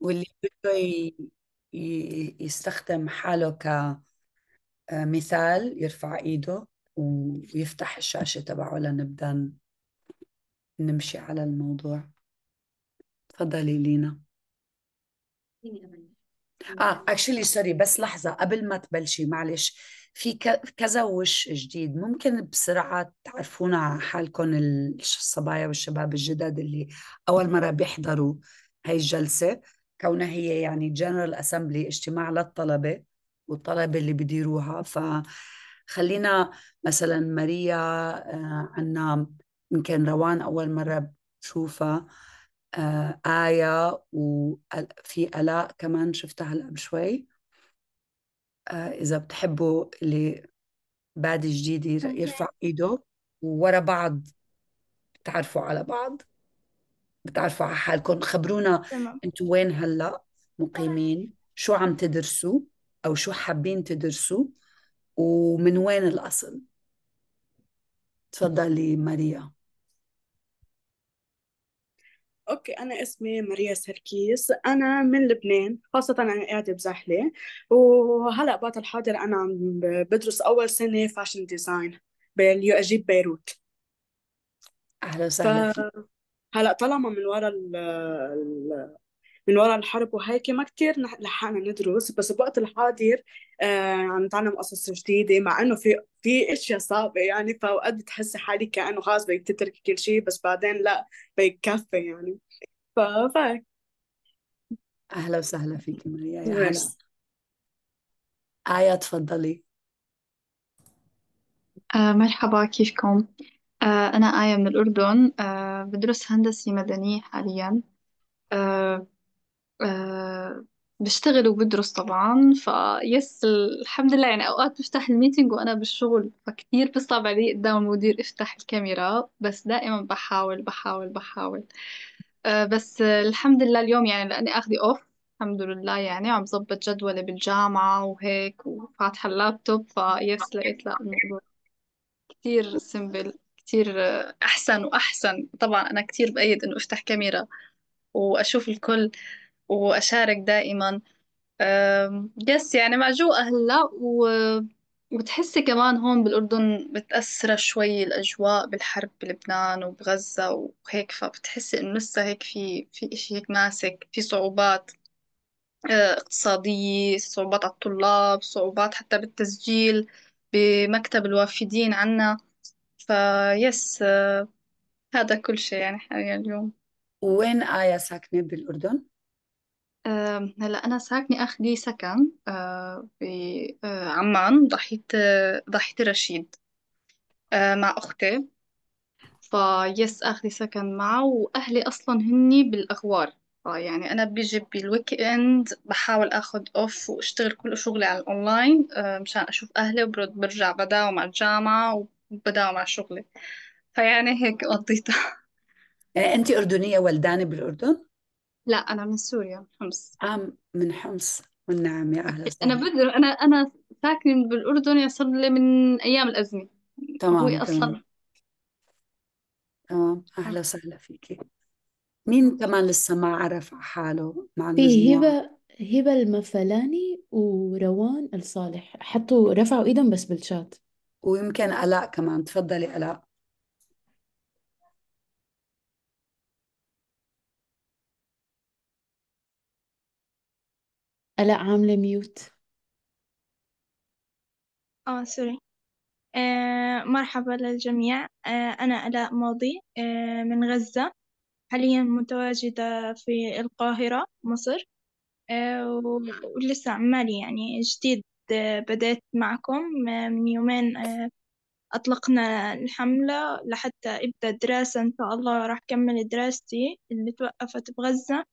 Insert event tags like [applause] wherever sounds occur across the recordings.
واللي بده يستخدم حاله كمثال آه، يرفع ايده ويفتح الشاشة تبعه لنبدأ نمشي على الموضوع تفضلي لينا اه اكشلي سوري بس لحظة قبل ما تبلشي معلش في كذا وش جديد ممكن بسرعة تعرفونا على حالكم الصبايا والشباب الجدد اللي أول مرة بيحضروا هاي الجلسة كونها هي يعني جنرال اسمبلي اجتماع للطلبه والطلبه اللي بديروها فخلينا مثلا ماريا آه، عنا يمكن روان اول مره بشوفها آه، آية وفي آلاء كمان شفتها هلا بشوي آه، إذا بتحبوا اللي بعد جديد يرفع إيده وورا بعض تعرفوا على بعض بتعرفوا على حالكم خبرونا انتم وين هلا مقيمين شو عم تدرسوا او شو حابين تدرسوا ومن وين الاصل تفضلي ماريا اوكي انا اسمي ماريا سركيس انا من لبنان خاصه انا قاعده بزحله وهلا بات الحاضر انا عم بدرس اول سنه فاشن ديزاين باليو اجيب بيروت اهلا وسهلا ف... هلا طالما من ورا ال من ورا الحرب وهيك ما كتير لحقنا ندرس بس بوقت الحاضر آه عم نتعلم قصص جديده مع انه في في اشياء صعبه يعني فاوقات بتحسي حالك كانه خلص بدك تتركي كل شيء بس بعدين لا بكفي يعني ففاك اهلا وسهلا فيك ماريا يا هلا آية تفضلي آه مرحبا كيفكم؟ آه، أنا آية من الأردن آه، بدرس هندسة مدنية حاليا آه، بشتغل وبدرس طبعا فيس الحمد لله يعني أوقات بفتح الميتينج وأنا بالشغل فكتير بصعب علي قدام المدير افتح الكاميرا بس دائما بحاول بحاول بحاول بس الحمد لله اليوم يعني لأني أخذي أوف الحمد لله يعني عم ظبط جدولي بالجامعة وهيك وفاتحة اللابتوب فيس لقيت لا الموضوع كتير سمبل كتير أحسن وأحسن طبعا أنا كتير بأيد إنه أفتح كاميرا وأشوف الكل وأشارك دائما أم، يس يعني معجوقة هلا و... وتحسي كمان هون بالأردن متأثرة شوي الأجواء بالحرب بلبنان وبغزة وهيك فبتحسي إنه لسه هيك في في إشي هيك ماسك في صعوبات أه، اقتصادية صعوبات على الطلاب صعوبات حتى بالتسجيل بمكتب الوافدين عنا فيس آه، هذا كل شيء يعني حاليا اليوم وين آية ساكنة بالأردن؟ هلا أنا ساكنة أخدي سكن آه، في آه، عمان ضحية ضحية رشيد مع أختي فيس أخدي سكن معه وأهلي أصلا هني بالأغوار يعني أنا بيجي بالويك إند بحاول أخد أوف وأشتغل كل شغلي على الأونلاين مشان أشوف أهلي وبرد برجع بداوم على الجامعة بدأ مع شغلي فيعني هيك قضيتها [laughs] إيه، أنت أردنية ولدانة بالأردن؟ لا أنا من سوريا من حمص آم آه، من حمص والنعم يا أهلا وسهلا أنا بدر أنا أنا ساكنة بالأردن يصل لي من أيام الأزمة تمام أبوي أصلا تمام تمام آه، أهلا أه. وسهلا فيكي مين كمان لسه ما عرف حاله مع في المجموعة؟ هبة هبة المفلاني وروان الصالح حطوا رفعوا ايدهم بس بالشات ويمكن الاء كمان تفضلي الاء الاء عامله ميوت اه سوري آه مرحبا للجميع آه انا الاء ماضي آه من غزه حاليا متواجده في القاهره مصر آه، ولسه عمالي يعني جديد بدأت معكم آه، من يومين آه، أطلقنا الحملة لحتى أبدأ دراسة إن شاء الله راح أكمل دراستي اللي توقفت بغزة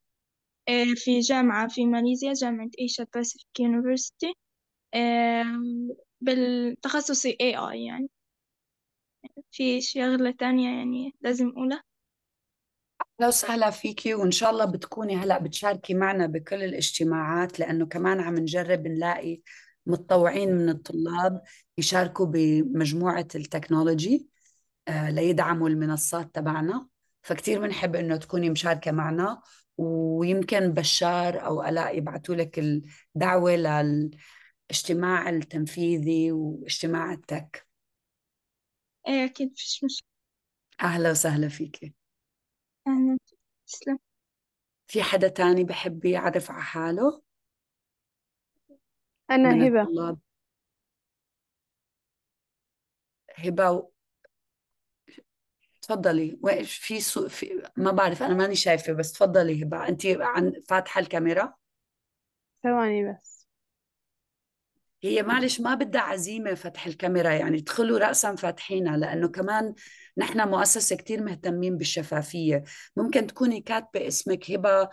آه، في جامعة في ماليزيا جامعة إيشا باسيفيك يونيفرسيتي بالتخصصي AI يعني في شغلة تانية يعني لازم أقولها اهلا وسهلا فيكي وان شاء الله بتكوني هلا بتشاركي معنا بكل الاجتماعات لانه كمان عم نجرب نلاقي متطوعين من الطلاب يشاركوا بمجموعة التكنولوجي آه، ليدعموا المنصات تبعنا فكتير بنحب انه تكوني مشاركة معنا ويمكن بشار او الاء يبعثوا لك الدعوة للاجتماع التنفيذي واجتماع التك ايه اكيد فيش مشكلة اهلا وسهلا فيكي اهلا تسلم في حدا تاني بحب يعرف على حاله؟ أنا من هبة الطلاب هبة و- تفضلي وإيش في, سو... في ما بعرف أنا ماني شايفة بس تفضلي هبة أنت عن فاتحة الكاميرا ثواني بس هي معلش ما بدها عزيمة فتح الكاميرا يعني ادخلوا رأسا فاتحينها لأنه كمان نحن مؤسسة كتير مهتمين بالشفافية ممكن تكوني كاتبة اسمك هبة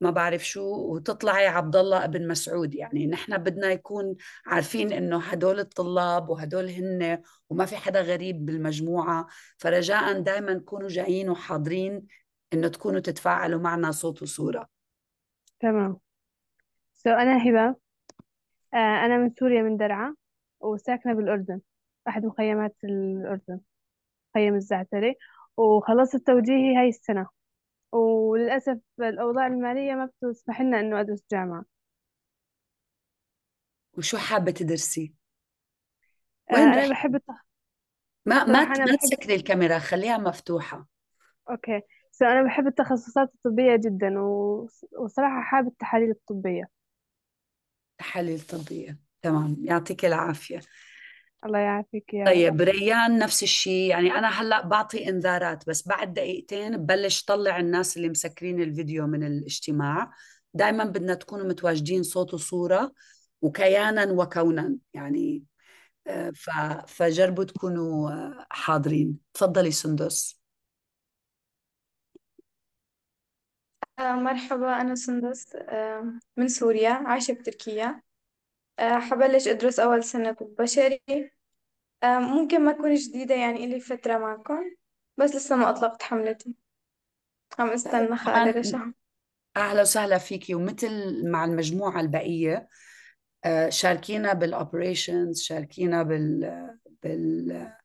ما بعرف شو وتطلعي عبد الله ابن مسعود يعني نحن بدنا يكون عارفين انه هدول الطلاب وهدول هن وما في حدا غريب بالمجموعه فرجاء دائما كونوا جايين وحاضرين انه تكونوا تتفاعلوا معنا صوت وصوره تمام سو so, انا هبه آه، انا من سوريا من درعا وساكنه بالاردن احد مخيمات الاردن مخيم الزعتري وخلصت توجيهي هاي السنه وللأسف الأوضاع المالية ما بتسمح لنا إنه أدرس جامعة وشو حابة تدرسي؟ وين آه، أنا بحب التخ... ما ما ما بحب تسكري الكاميرا خليها مفتوحة أوكي سو أنا بحب التخصصات الطبية جدا و... وصراحة حابة التحاليل الطبية تحاليل طبية تمام يعطيك العافية الله يعافيك يا رب طيب ريان نفس الشيء يعني انا هلا بعطي انذارات بس بعد دقيقتين ببلش طلع الناس اللي مسكرين الفيديو من الاجتماع دائما بدنا تكونوا متواجدين صوت وصوره وكيانا وكونا يعني آه، فجربوا تكونوا آه، حاضرين تفضلي سندس آه، مرحبا أنا سندس من سوريا عايشة بتركيا حبلش أدرس أول سنة طب بشري آه، ممكن ما أكون جديدة يعني إلي فترة معكم بس لسه ما أطلقت حملتي عم استنى طيب، خالي رشا أهلا وسهلا فيكي ومثل مع المجموعة البقية آه، شاركينا بالأوبريشنز شاركينا بال بال-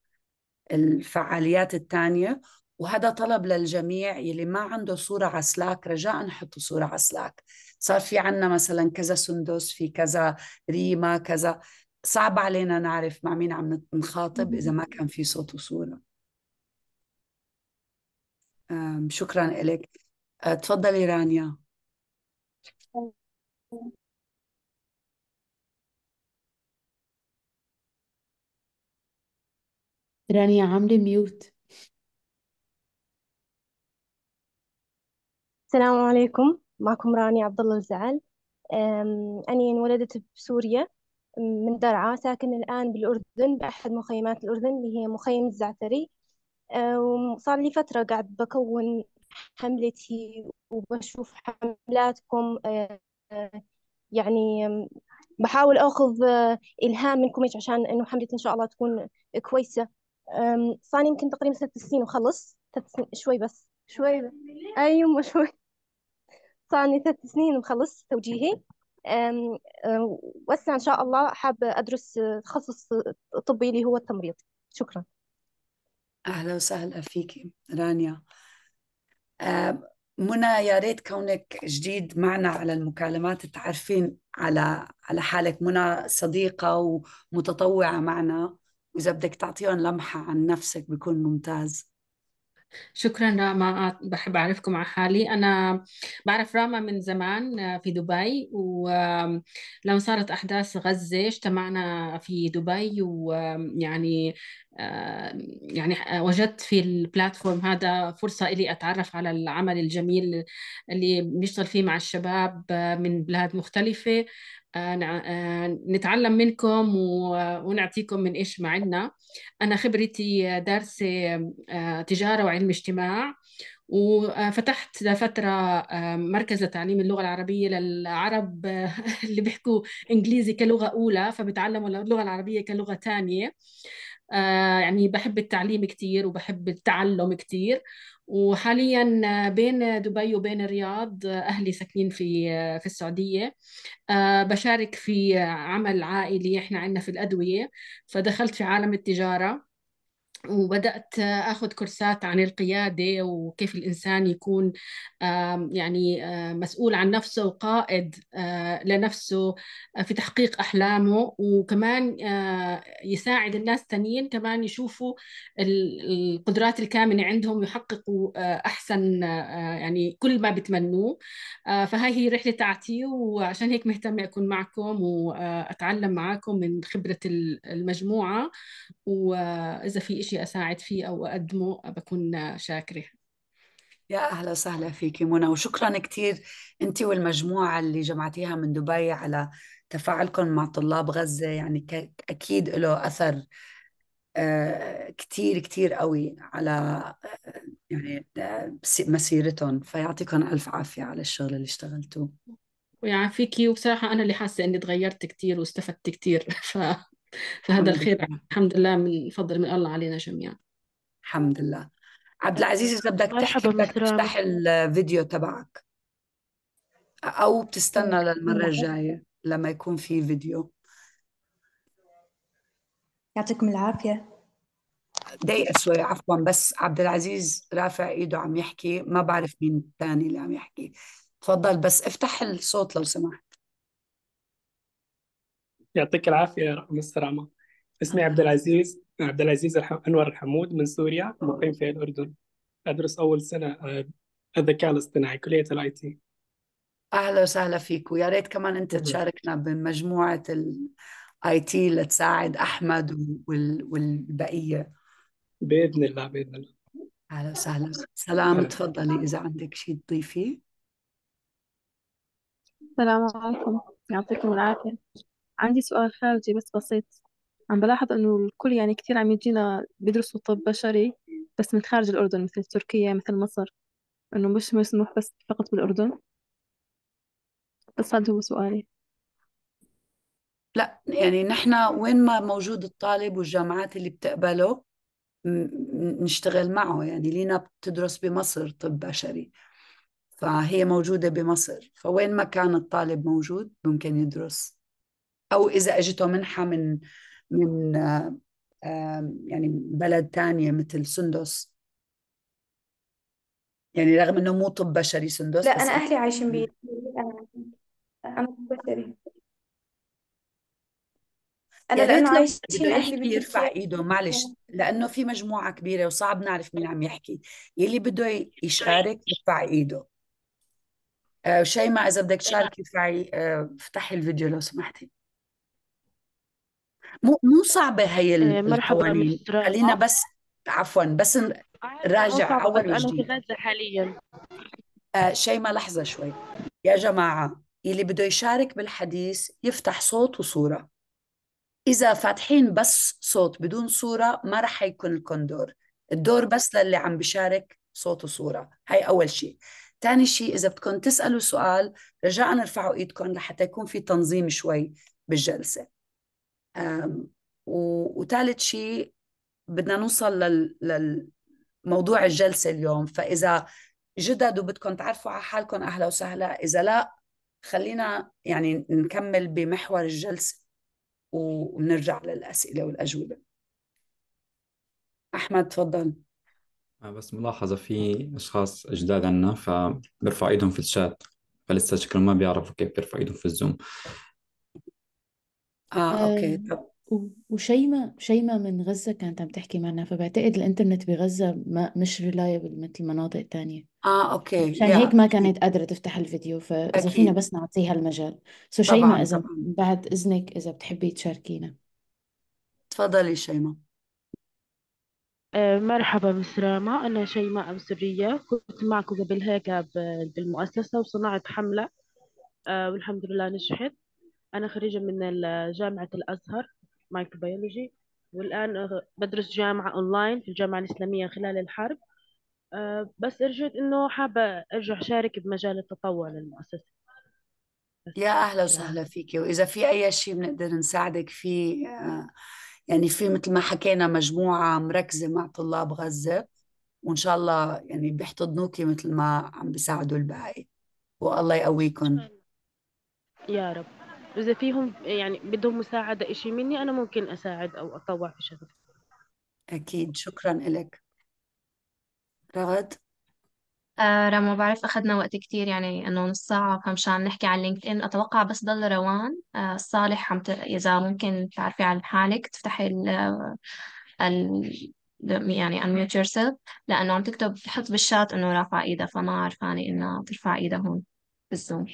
الفعاليات التانية وهذا طلب للجميع يلي ما عنده صورة على سلاك رجاء حطوا صورة على سلاك صار في عنا مثلا كذا سندس في كذا ريما كذا صعب علينا نعرف مع مين عم نخاطب إذا ما كان في صوت وصورة شكرا لك آه، تفضلي رانيا رانيا عاملة ميوت السلام عليكم معكم راني عبد الله الزعل أنا انولدت بسوريا من درعا ساكن الآن بالأردن بأحد مخيمات الأردن اللي هي مخيم الزعتري أه، وصار لي فترة قاعد بكون حملتي وبشوف حملاتكم أه، يعني بحاول أخذ أه، إلهام منكم عشان إنه حملتي إن شاء الله تكون كويسة صار يمكن تقريبا ست سنين وخلص ست سنين شوي بس شوي بس. أيوة شوي صار لي ثلاث سنين مخلص توجيهي وأسا إن شاء الله حابة أدرس تخصص طبي اللي هو التمريض شكرا أهلا وسهلا فيكي رانيا منى يا ريت كونك جديد معنا على المكالمات تعرفين على على حالك منى صديقة ومتطوعة معنا وإذا بدك تعطيهم لمحة عن نفسك بيكون ممتاز شكرا راما بحب أعرفكم على حالي أنا بعرف راما من زمان آه، في دبي ولما صارت أحداث غزة اجتمعنا في دبي ويعني آه، يعني وجدت في البلاتفورم هذا فرصة لي أتعرف على العمل الجميل اللي بنشتغل فيه مع الشباب آه، من بلاد مختلفة آه، آه، نتعلم منكم ونعطيكم من إيش ما عندنا أنا خبرتي دارسة آه، تجارة وعلم اجتماع وفتحت لفترة مركز لتعليم اللغة العربية للعرب [laughs] اللي بيحكوا إنجليزي كلغة أولى فبتعلموا اللغة العربية كلغة ثانية يعني بحب التعليم كتير وبحب التعلم كتير وحاليا بين دبي وبين الرياض اهلي ساكنين في في السعوديه آه، بشارك في عمل عائلي احنا عندنا في الادويه فدخلت في عالم التجاره وبدأت أخذ كورسات عن القيادة وكيف الإنسان يكون يعني مسؤول عن نفسه وقائد آه، لنفسه آه، في تحقيق أحلامه وكمان آه، يساعد الناس تانيين كمان يشوفوا القدرات الكامنة عندهم يحققوا أحسن يعني كل ما بتمنوه فهاي هي رحلة تاعتي وعشان هيك مهتمة أكون معكم وأتعلم معكم من خبرة المجموعة وإذا في شيء اساعد فيه او اقدمه بكون شاكره يا اهلا وسهلا فيكي منى وشكرا كثير انت والمجموعه اللي جمعتيها من دبي على تفاعلكم مع طلاب غزه يعني اكيد له اثر آه، كثير كثير قوي على آه، يعني آه، مسيرتهم فيعطيكم ألف عافية على الشغل اللي اشتغلتوه ويعافيكي وبصراحة أنا اللي حاسة إني تغيرت كثير واستفدت كثير [laughs] ف فهذا الحمد الخير لله الحمد لله من فضل من الله علينا جميعا الحمد لله عبد طيب، العزيز إذا بدك طيب، تحكي بدك تفتح الفيديو تبعك أو بتستنى طيب، للمرة الجاية لما يكون في فيديو يعطيكم العافية دقيقة شوي عفوا بس عبد العزيز رافع ايده عم يحكي ما بعرف مين الثاني اللي عم يحكي تفضل بس افتح الصوت لو سمحت يعطيك العافيه يا السلامه اسمي عبد العزيز عبد العزيز انور الحمود من سوريا مقيم في الاردن ادرس اول سنه آه، الذكاء الاصطناعي كليه الاي تي اهلا وسهلا فيك ويا ريت كمان انت تشاركنا بمجموعه الاي تي لتساعد احمد والبقيه باذن الله باذن الله اهلا وسهلا سلام أهلا. تفضلي اذا عندك شيء تضيفيه السلام عليكم يعطيكم العافيه عندي سؤال خارجي بس بسيط عم بلاحظ إنه الكل يعني كتير عم يجينا بيدرسوا طب بشري بس من خارج الأردن مثل تركيا مثل مصر إنه مش مسموح بس فقط بالأردن بس هذا هو سؤالي لا يعني نحن وين ما موجود الطالب والجامعات اللي بتقبله نشتغل معه يعني لينا بتدرس بمصر طب بشري فهي موجودة بمصر فوين ما كان الطالب موجود ممكن يدرس او اذا اجته منحه من من يعني بلد تانية مثل سندس يعني رغم انه مو طب بشري سندس لا انا اهلي عايشين بي انا طب بشري انا يا يعني ريت لانه لو عايشين اهلي يحكي يرفع ايده معلش لانه في مجموعة كبيرة وصعب نعرف مين عم يحكي يلي بده يشارك يرفع ايده آه شيماء إذا بدك تشاركي ارفعي آه افتحي الفيديو لو سمحتي مو مو صعبة هي إيه، مرحبا القوانين مستر خلينا آه. بس عفوا بس نراجع أول أنا في غزة حاليا آه ما لحظة شوي يا جماعة اللي بده يشارك بالحديث يفتح صوت وصورة إذا فاتحين بس صوت بدون صورة ما رح يكون لكم دور الدور بس للي عم بشارك صوت وصورة هاي أول شيء ثاني شيء إذا بدكم تسألوا سؤال رجاء ارفعوا إيدكم لحتى يكون في تنظيم شوي بالجلسة وثالث شيء بدنا نوصل للموضوع الجلسه اليوم فاذا جدد وبدكم تعرفوا على حالكم اهلا وسهلا اذا لا خلينا يعني نكمل بمحور الجلسه ونرجع للاسئله والاجوبه احمد تفضل آه، بس ملاحظه في اشخاص جداد عنا فبرفع ايدهم في الشات فلسه شكلهم ما بيعرفوا كيف بيرفع ايدهم في الزوم اه اوكي طب و- وشيماء من غزة كانت عم تحكي معنا فبعتقد الإنترنت بغزة ما مش ريلايبل مثل مناطق تانية اه اوكي عشان هيك ما كانت اكيد قادرة تفتح الفيديو فإذا فينا اكيد بس نعطيها المجال سو شيما طبعا إذا طبعا بعد إذنك إذا بتحبي تشاركينا تفضلي شيماء آه، مرحبا مس راما أنا شيماء سريه كنت معكم قبل هيك بالمؤسسة وصنعت حملة آه، والحمد لله نجحت أنا خريجة من جامعة الأزهر مايكروبيولوجي والآن بدرس جامعة أونلاين في الجامعة الإسلامية خلال الحرب آه، بس رجعت إنه حابة أرجع شارك بمجال التطوع للمؤسسة يا أهلا وسهلا فيكي وإذا في أي شيء بنقدر نساعدك فيه آه، يعني في مثل ما حكينا مجموعة مركزة مع طلاب غزة وإن شاء الله يعني بيحتضنوكي مثل ما عم بيساعدوا الباقي والله يقويكم يا رب إذا فيهم يعني بدهم مساعدة إشي مني أنا ممكن أساعد أو أطوع في شغل أكيد شكرا لك رغد آه ما بعرف أخذنا وقت كتير يعني إنه نص ساعة فمشان نحكي عن لينكد إن أتوقع بس ضل روان آه صالح عم إذا ممكن تعرفي عن حالك تفتحي ال... يعني unmute yourself لأنه عم تكتب تحط بالشات إنه رافعة إيدها فما عرفاني إنها ترفع إيدها هون بالزوم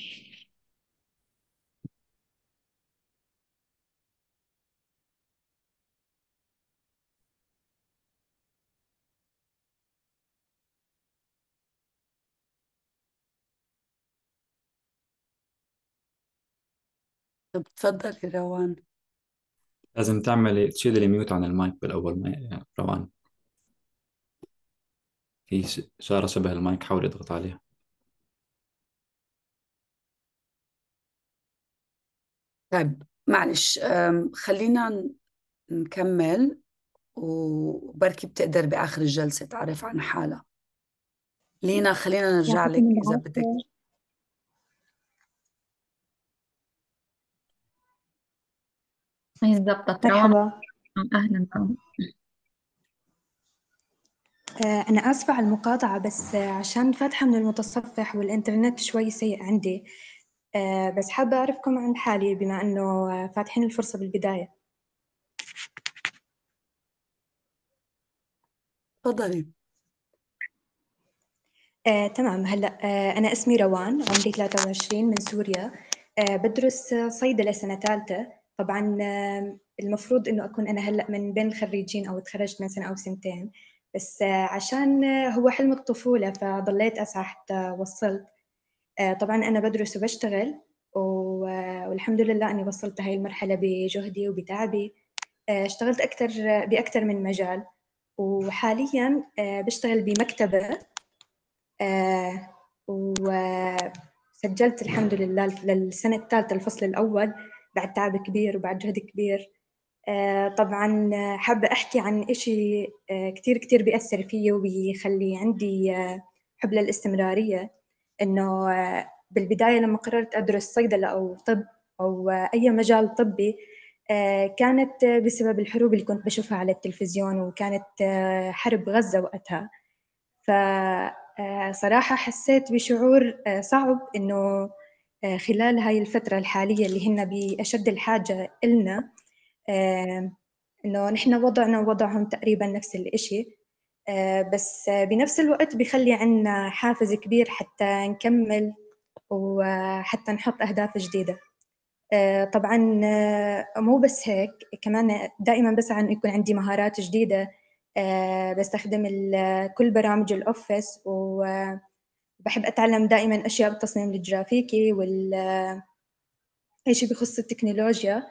طب تفضلي يا روان لازم تعملي تشيلي الميوت عن المايك بالأول ما روان في إشارة شبه المايك حاولي اضغط عليها طيب معلش خلينا نكمل وبركي بتقدر بآخر الجلسة تعرف عن حالها لينا خلينا نرجع لك إذا بدك بالضبط التراومة مرحبا أهلا آه، أنا آسفة على المقاطعة بس عشان فاتحة من المتصفح والإنترنت شوي سيء عندي آه، بس حابة أعرفكم عن حالي بما أنه فاتحين الفرصة بالبداية تفضلي آه، تمام هلأ آه، أنا اسمي روان عمري 23 من سوريا آه، بدرس صيدلة سنة ثالثة طبعا المفروض انه اكون انا هلا من بين الخريجين او تخرجت من سنه او سنتين بس آه، عشان آه، هو حلم الطفوله فضليت اسعى حتى آه، وصلت طبعا انا بدرس وبشتغل والحمد لله اني وصلت هاي المرحله بجهدي وبتعبي اشتغلت اكثر باكثر من مجال وحاليا بشتغل بمكتبه وسجلت الحمد لله للسنه الثالثه الفصل الاول بعد تعب كبير وبعد جهد كبير آه، طبعا حابة أحكي عن إشي آه، كتير كتير بيأثر فيي وبيخلي عندي آه، حب للاستمرارية إنه بالبداية لما قررت أدرس صيدلة أو طب أو أي مجال طبي كانت بسبب الحروب اللي كنت بشوفها على التلفزيون وكانت حرب غزة وقتها فصراحة حسيت بشعور صعب إنه آه، خلال هاي الفترة الحالية اللي هن بأشد الحاجة إلنا آه، إنه نحن وضعنا ووضعهم تقريبا نفس الإشي آه، بس بنفس الوقت بخلي عنا حافز كبير حتى نكمل وحتى نحط أهداف جديدة طبعا مو بس هيك كمان دائما بسعى أن يكون عندي مهارات جديدة بستخدم كل برامج الأوفيس و بحب أتعلم دائما أشياء بالتصميم الجرافيكي وال أي شيء بخص التكنولوجيا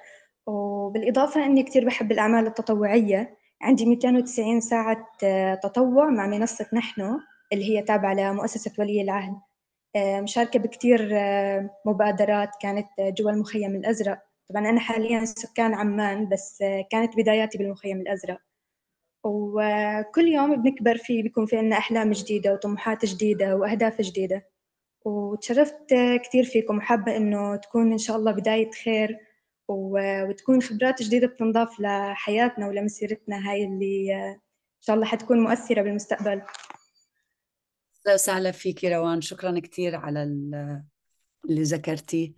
وبالإضافة إني كتير بحب الأعمال التطوعية عندي 290 ساعة آه، تطوع مع منصة نحن اللي هي تابعة لمؤسسة ولي العهد آه، مشاركة بكتير آه، مبادرات كانت جوا المخيم الأزرق طبعا أنا حاليا سكان عمان بس كانت بداياتي بالمخيم الأزرق وكل يوم بنكبر فيه بيكون في عنا أحلام جديدة وطموحات جديدة وأهداف جديدة وتشرفت كثير فيكم وحابة إنه تكون إن شاء الله بداية خير وتكون خبرات جديدة بتنضاف لحياتنا ولمسيرتنا هاي اللي إن شاء الله حتكون مؤثرة بالمستقبل أهلا وسهلا فيكي روان شكرا كثير على اللي ذكرتيه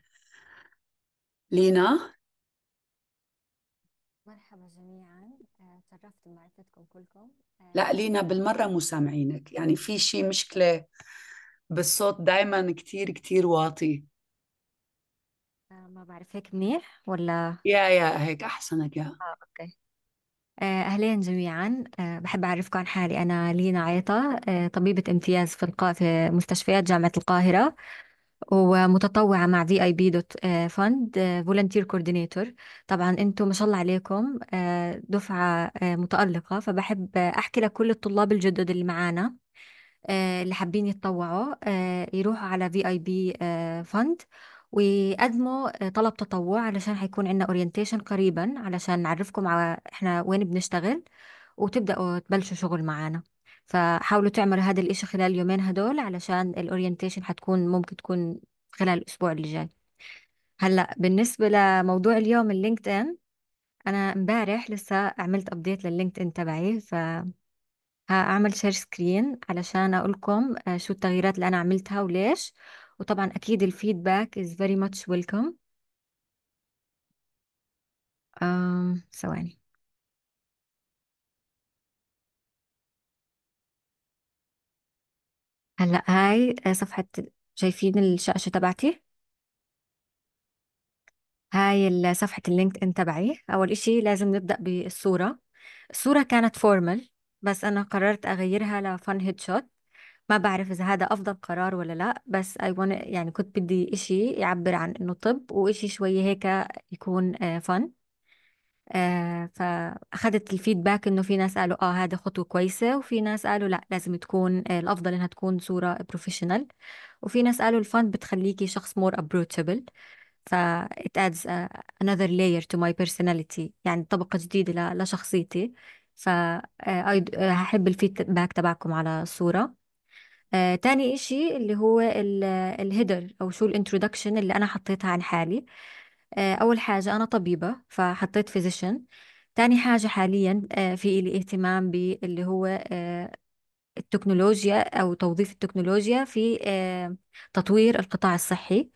لينا شرفت بمعرفتكم كلكم لا آه، لينا بالمرة مو سامعينك يعني في شي مشكلة بالصوت دايما كتير كتير واطي آه، ما بعرف هيك منيح ولا يا يا هيك أحسنك يا اه اوكي آه، أهلين جميعا بحب أعرفكم عن حالي أنا لينا عيطة طبيبة امتياز في القا... في مستشفيات جامعة القاهرة ومتطوعة مع في اي بي دوت فند فولنتير كوردينيتور طبعا أنتم ما شاء الله عليكم آه، دفعة آه، متألقة فبحب احكي لكل الطلاب الجدد اللي معانا آه، اللي حابين يتطوعوا يروحوا على في اي بي فند ويقدموا طلب تطوع علشان حيكون عندنا اورينتيشن قريبا علشان نعرفكم على احنا وين بنشتغل وتبدأوا تبلشوا شغل معانا فحاولوا تعملوا هذا الإشي خلال اليومين هدول علشان الأورينتيشن حتكون ممكن تكون خلال الأسبوع اللي جاي هلا بالنسبة لموضوع اليوم اللينكد إن أنا امبارح لسه عملت أبديت لللينكد إن تبعي ف هعمل شير سكرين علشان اقول لكم آه، شو التغييرات اللي انا عملتها وليش وطبعا اكيد الفيدباك is very much welcome أم ثواني هلا هاي آه، صفحة شايفين الشاشة تبعتي هاي صفحة اللينكد ان تبعي أول إشي لازم نبدأ بالصورة الصورة كانت فورمال بس أنا قررت أغيرها لفن هيد شوت ما بعرف إذا هذا أفضل قرار ولا لا بس أي يعني كنت بدي إشي يعبر عن إنه طب وإشي شوية هيك يكون فن آه، فأخذت آه، فاخدت الفيدباك انه في ناس قالوا اه هذا خطوه كويسه وفي ناس قالوا لا لازم تكون آه، الافضل انها تكون صوره بروفيشنال وفي ناس قالوا الفن بتخليكي شخص مور approachable ف it adds another layer to my personality يعني طبقة جديدة لشخصيتي ف آه، هحب الفيدباك تبعكم على الصورة تاني إشي اللي هو الهيدر أو شو الانترودكشن اللي أنا حطيتها عن حالي آه، أول حاجة أنا طبيبة فحطيت فيزيشن تاني حاجة حاليا آه، في إلي اهتمام باللي هو آه، التكنولوجيا أو توظيف التكنولوجيا في تطوير القطاع الصحي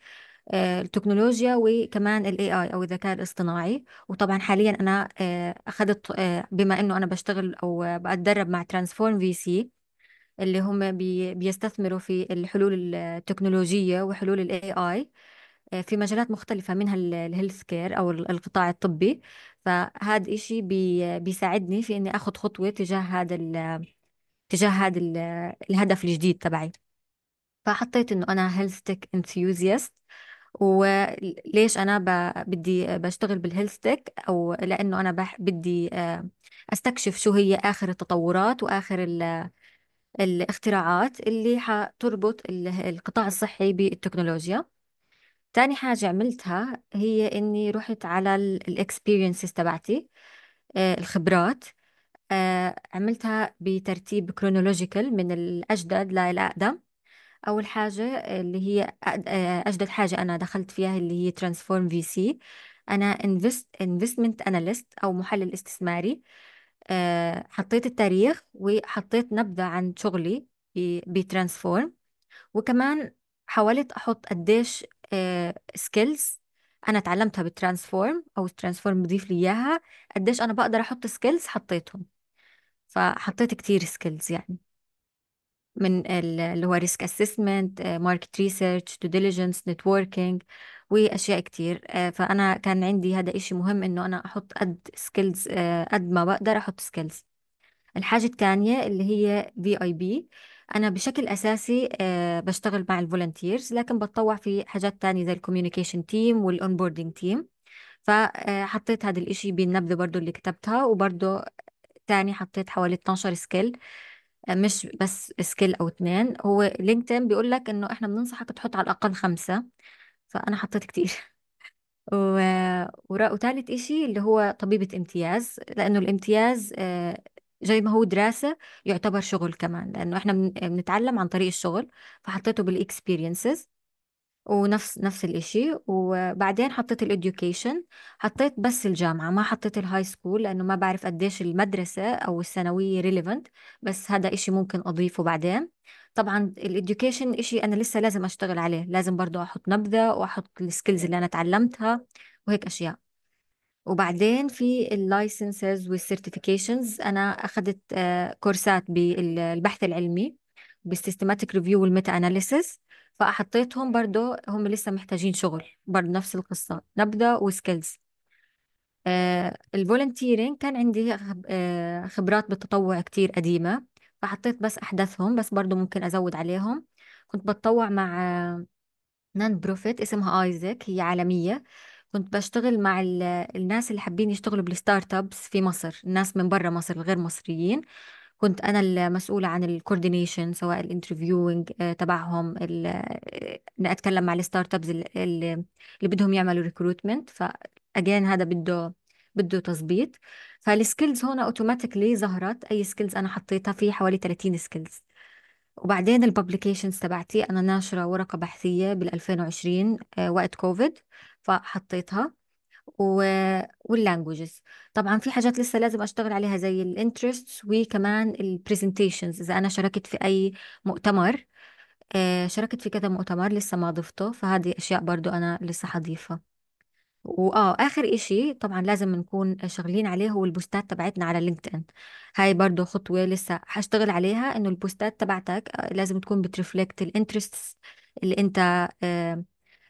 التكنولوجيا وكمان الـ AI أو الذكاء الاصطناعي وطبعا حاليا أنا أخذت بما أنه أنا بشتغل أو بتدرب مع ترانسفورم في سي اللي هم بيستثمروا في الحلول التكنولوجية وحلول الـ AI آه، في مجالات مختلفة منها الهيلث كير أو القطاع الطبي فهذا إشي بيساعدني في إني أخذ خطوة تجاه هذا تجاه هذا الهدف الجديد تبعي فحطيت إنه أنا هيلث تك انثيوزيست وليش انا بدي بشتغل بالهيلث تك او لانه انا بح... بدي آه، استكشف شو هي اخر التطورات واخر ال... الاختراعات اللي حتربط القطاع الصحي بالتكنولوجيا تاني حاجة عملتها هي إني رحت على الإكسبيرينسز تبعتي آه، الخبرات آه، عملتها بترتيب كرونولوجيكال من الأجدد للأقدم أول حاجة اللي هي آه، أجدد حاجة أنا دخلت فيها اللي هي ترانسفورم في سي أنا انفست انفستمنت أناليست أو محلل استثماري آه، حطيت التاريخ وحطيت نبذة عن شغلي بترانسفورم وكمان حاولت أحط قديش سكيلز آه، انا اتعلمتها بالترانسفورم او الترانسفورم بضيف لي اياها قديش انا بقدر احط سكيلز حطيتهم فحطيت كتير سكيلز يعني من اللي هو ريسك اسسمنت ماركت ريسيرش دو ديليجنس نتوركينج واشياء كتير آه، فانا كان عندي هذا اشي مهم انه انا احط قد سكيلز آه، قد ما بقدر احط سكيلز الحاجة الثانيه اللي هي في اي بي أنا بشكل أساسي آه، بشتغل مع الفولنتيرز لكن بتطوع في حاجات تانية زي الكوميونيكيشن تيم والأونبوردينج تيم فحطيت هذا الإشي بالنبذة برضو اللي كتبتها وبرضو تاني حطيت حوالي 12 سكيل آه، مش بس سكيل أو اتنين هو لينكدين بيقول لك إنه إحنا بننصحك تحط على الأقل خمسة فأنا حطيت كتير [laughs] و... وثالث إشي اللي هو طبيبة امتياز لأنه الامتياز آه، زي ما هو دراسة يعتبر شغل كمان لأنه إحنا بنتعلم عن طريق الشغل فحطيته بالإكسبيرينسز ونفس نفس الإشي وبعدين حطيت الإديوكيشن حطيت بس الجامعة ما حطيت الهاي سكول لأنه ما بعرف قديش المدرسة أو الثانوية ريليفنت بس هذا إشي ممكن أضيفه بعدين طبعا الإديوكيشن إشي أنا لسه لازم أشتغل عليه لازم برضو أحط نبذة وأحط السكيلز اللي أنا تعلمتها وهيك أشياء وبعدين في اللايسنسز والسيرتيفيكيشنز أنا أخذت آه، كورسات بالبحث العلمي بالسيستماتيك ريفيو والميتا أناليسيس فحطيتهم برضو هم لسه محتاجين شغل برضو نفس القصة نبدأ وسكيلز آه، الفولنتيرنج كان عندي آه، خبرات بالتطوع كتير قديمة فحطيت بس أحدثهم بس برضو ممكن أزود عليهم كنت بتطوع مع نان بروفيت اسمها ايزك هي عالمية كنت بشتغل مع الناس اللي حابين يشتغلوا بالستارت ابس في مصر الناس من برا مصر الغير مصريين كنت انا المسؤوله عن الكوردينيشن سواء الانترفيوينج آه، تبعهم اني آه، اتكلم مع الستارت ابس اللي, اللي بدهم يعملوا ريكروتمنت فاجين هذا بده بده تظبيط فالسكيلز هون اوتوماتيكلي ظهرت اي سكيلز انا حطيتها في حوالي 30 سكيلز وبعدين الببليكيشنز تبعتي انا ناشره ورقه بحثيه بال2020 آه، وقت كوفيد فحطيتها واللانجوجز طبعا في حاجات لسه لازم اشتغل عليها زي الانترستس وكمان البرزنتيشنز اذا انا شاركت في اي مؤتمر آه، شاركت في كذا مؤتمر لسه ما ضفته فهذه اشياء برضو انا لسه حضيفها واه اخر اشي طبعا لازم نكون شغالين عليه هو البوستات تبعتنا على لينكد ان هاي برضو خطوة لسه هشتغل عليها انه البوستات تبعتك آه، لازم تكون بترفلكت الانترستس اللي انت آه،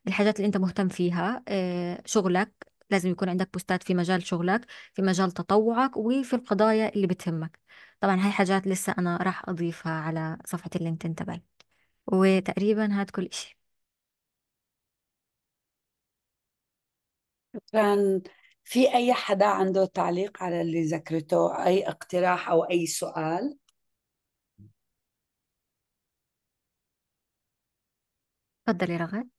الحاجات اللي انت مهتم فيها آه، شغلك لازم يكون عندك بوستات في مجال شغلك في مجال تطوعك وفي القضايا اللي بتهمك طبعا هاي حاجات لسه انا راح اضيفها على صفحة اللينكد ان تبعي وتقريبا هاد كل اشي شكرا في أي حدا عنده تعليق على اللي ذكرته أي اقتراح أو أي سؤال؟ تفضلي رغد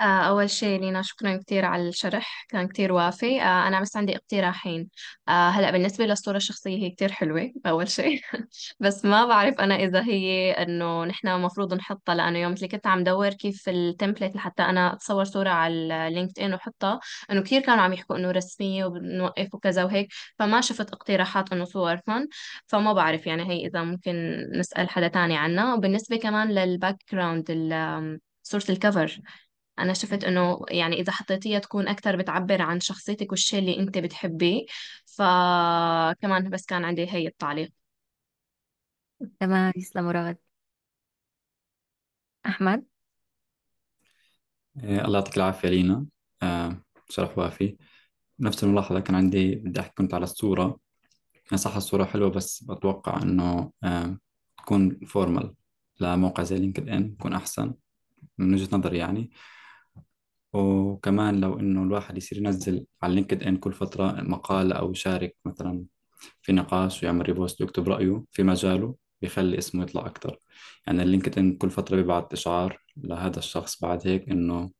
آه، أول شيء لينا شكرا كثير على الشرح كان كثير وافي آه، أنا بس عندي اقتراحين آه، هلأ بالنسبة للصورة الشخصية هي كثير حلوة أول شيء [laughs] بس ما بعرف أنا إذا هي إنه نحن المفروض نحطها لأنه يوم اللي كنت عم دور كيف التمبلت لحتى أنا أتصور صورة على اللينكد إن وأحطها إنه كثير كانوا عم يحكوا إنه رسمية وبنوقف وكذا وهيك فما شفت اقتراحات إنه صور فن فما بعرف يعني هي إذا ممكن نسأل حدا تاني عنها وبالنسبة كمان للباك جراوند صورة الكفر انا شفت انه يعني اذا حطيتيها تكون اكثر بتعبر عن شخصيتك والشيء اللي انت بتحبيه فكمان بس كان عندي هي التعليق تمام يسلم مراد أحمد إيه، الله يعطيك العافية لينا آه، شرف وافي نفس الملاحظة كان عندي بدي أحكي كنت على الصورة صح الصورة حلوة بس بتوقع إنه آه، تكون فورمال لموقع زي لينكد إن يكون أحسن من وجهة نظري يعني وكمان لو انه الواحد يصير ينزل على لينكد ان كل فتره مقاله او يشارك مثلا في نقاش ويعمل ريبوست ويكتب رايه في مجاله بيخلي اسمه يطلع اكثر يعني اللينكد ان كل فتره بيبعت اشعار لهذا الشخص بعد هيك انه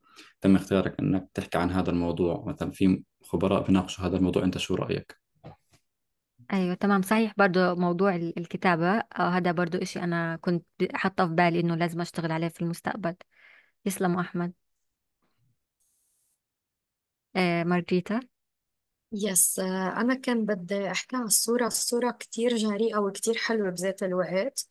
تم اختيارك انك تحكي عن هذا الموضوع مثلا في خبراء بيناقشوا هذا الموضوع انت شو رايك ايوه تمام صحيح برضو موضوع الكتابة آه، هذا برضو اشي انا كنت حاطة في بالي انه لازم اشتغل عليه في المستقبل يسلموا احمد آه، مارجريتا يس آه، أنا كان بدي أحكي عن الصورة الصورة كتير جريئة وكتير حلوة بذات الوقت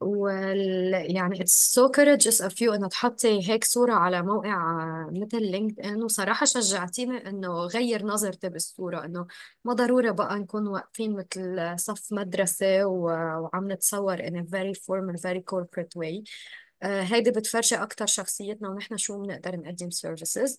وال... يعني it's so courageous of you إنه تحطي هيك صورة على موقع آه، مثل لينكد إن وصراحة شجعتيني إنه غير نظرتي بالصورة إنه ما ضروري بقى نكون واقفين مثل صف مدرسة و... وعم نتصور in a very formal very corporate way هيدي بتفرجي أكتر شخصيتنا ونحن شو بنقدر نقدم services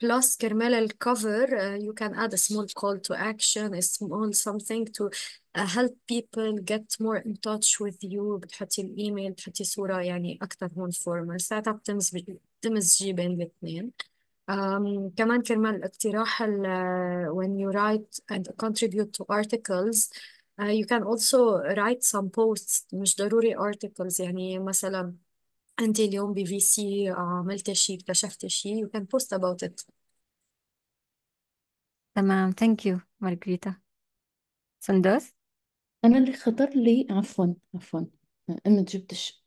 Plus, كرمال الكفر, uh, you can add a small call to action, a small something to uh, help people get more in touch with you. بتحطي الايميل, بتحطي صورة يعني أكثر هون فورمال. ساعتها بتمز بتمزجي بين الاثنين. Um, كمان كرمال اقتراح ال, uh, when you write and contribute to articles, uh, you can also write some posts, مش ضروري articles يعني مثلا انت اليوم في سي آه، عملت شيء اكتشفت شيء you can post about it تمام ثانك يو مارغريتا سندوس أنا اللي خطر لي عفوا عفوا أنا ما جبتش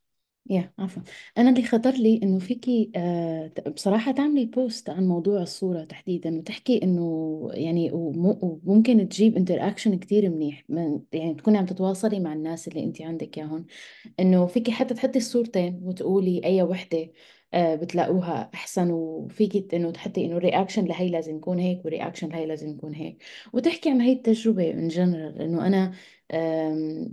يا عفوا انا اللي خطر لي انه فيكي آه، بصراحه تعملي بوست عن موضوع الصوره تحديدا وتحكي انه يعني وممكن تجيب انتراكشن كتير منيح من يعني تكوني عم تتواصلي مع الناس اللي انت عندك اياهم انه فيكي حتى تحطي الصورتين وتقولي اي وحده آه، بتلاقوها احسن وفيكي انه تحطي انه رياكشن لهي لازم يكون هيك ورياكشن لهي لازم يكون هيك وتحكي عن هي التجربه ان جنرال انه انا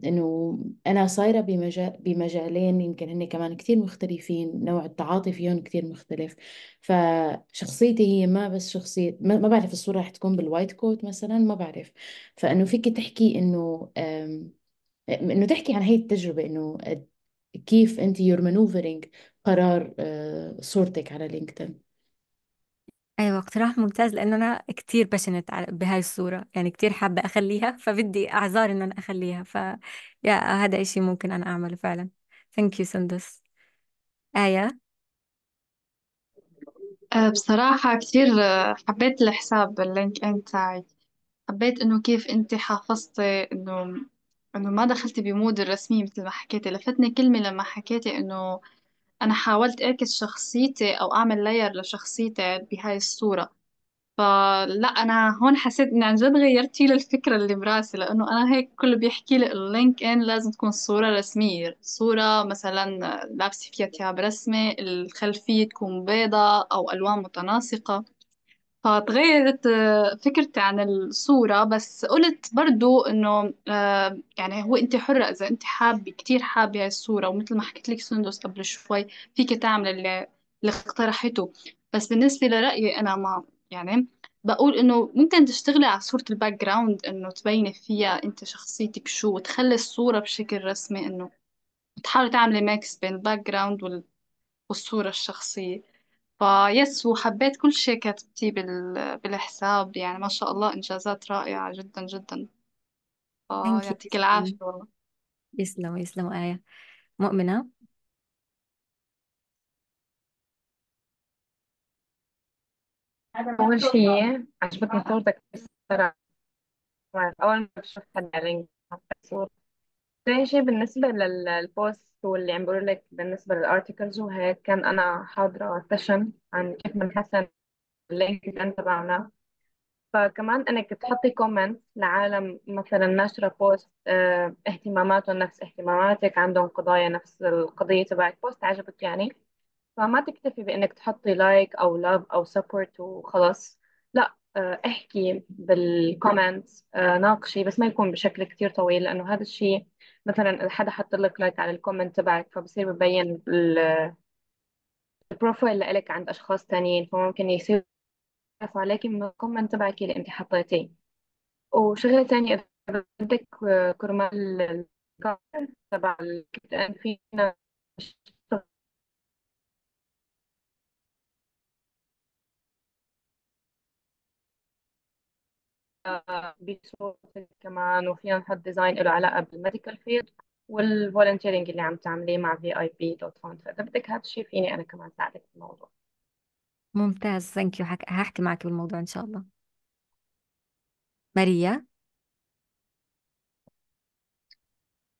انه انا صايره بمجال بمجالين يمكن هن كمان كثير مختلفين نوع التعاطي فيهم كثير مختلف فشخصيتي هي ما بس شخصيه ما, ما بعرف الصوره رح تكون بالوايت كوت مثلا ما بعرف فانه فيك تحكي انه انه تحكي عن هي التجربه انه كيف انت يور مانوفرينج قرار آه، صورتك على لينكدين ايوه اقتراح ممتاز لان انا كتير باشنت بهاي الصوره يعني كتير حابه اخليها [laughs] فبدي اعذار ان انا اخليها ف يا هذا اشي ممكن انا اعمله فعلا ثانك يو سندس آية آه، بصراحة كتير آه، حبيت الحساب اللينك ان تاعك حبيت انه كيف انت حافظتي انه انه ما دخلتي بمود الرسمية مثل ما حكيتي لفتني كلمة لما حكيتي انه أنا حاولت أعكس شخصيتي أو أعمل لاير لشخصيتي بهاي الصورة فلا أنا هون حسيت إني عن جد غيرتي للفكرة اللي براسي لأنه أنا هيك كل بيحكي لي اللينك إن لازم تكون صورة رسمية صورة مثلا لابسة فيها ثياب رسمة الخلفية تكون بيضة أو ألوان متناسقة فتغيرت آه، فكرتي عن الصورة بس قلت برضو انه آه، يعني هو انت حرة اذا انت حابة كتير حابة هاي الصورة ومثل ما حكيت لك سندس قبل شوي فيك تعمل اللي, اللي اقترحته بس بالنسبة لرأيي انا ما يعني بقول انه ممكن تشتغلي على صورة الباك جراوند انه تبيني فيها انت شخصيتك شو وتخلي الصورة بشكل رسمي انه تحاولي تعملي ميكس بين الباك جراوند والصورة الشخصية فيس وحبيت كل شيء كتبتيه بالحساب يعني ما شاء الله إنجازات رائعة جدا جدا ثانك يو العافية والله يسلم يسلم آية مؤمنة أول شيء عجبتني صورتك بصراحة أول ما بشوف حد على صورة تاني شيء بالنسبة للبوست واللي عم يعني بقول لك بالنسبة للارتكلز وهيك كان أنا حاضرة سيشن عن كيف بنحسن اللينكد إن تبعنا فكمان إنك تحطي كومنت لعالم مثلا ناشرة بوست آه، اهتماماتهم نفس اهتماماتك عندهم قضايا نفس القضية تبعك بوست عجبك يعني فما تكتفي بإنك تحطي لايك أو لاف أو سبورت وخلص لا آه، احكي بالكومنت آه، ناقشي بس ما يكون بشكل كتير طويل لأنه هذا الشيء مثلا حدا حط لك لايك على الكومنت تبعك فبصير ببين ال- البروفايل لإلك عند أشخاص تانيين فممكن يصير يعرفوا عليك من الكومنت تبعك اللي أنت حطيتيه وشغلة تانية إذا بدك آه، كرمال ال- تبع ال- بصوت كمان وفينا نحط ديزاين له علاقه بالميديكال فيلد والفولنتيرنج اللي عم تعمليه مع في اي بي دوت فوند فاذا بدك هذا الشيء فيني انا كمان ساعدك بالموضوع ممتاز ثانك يو هحكي معك بالموضوع ان شاء الله ماريا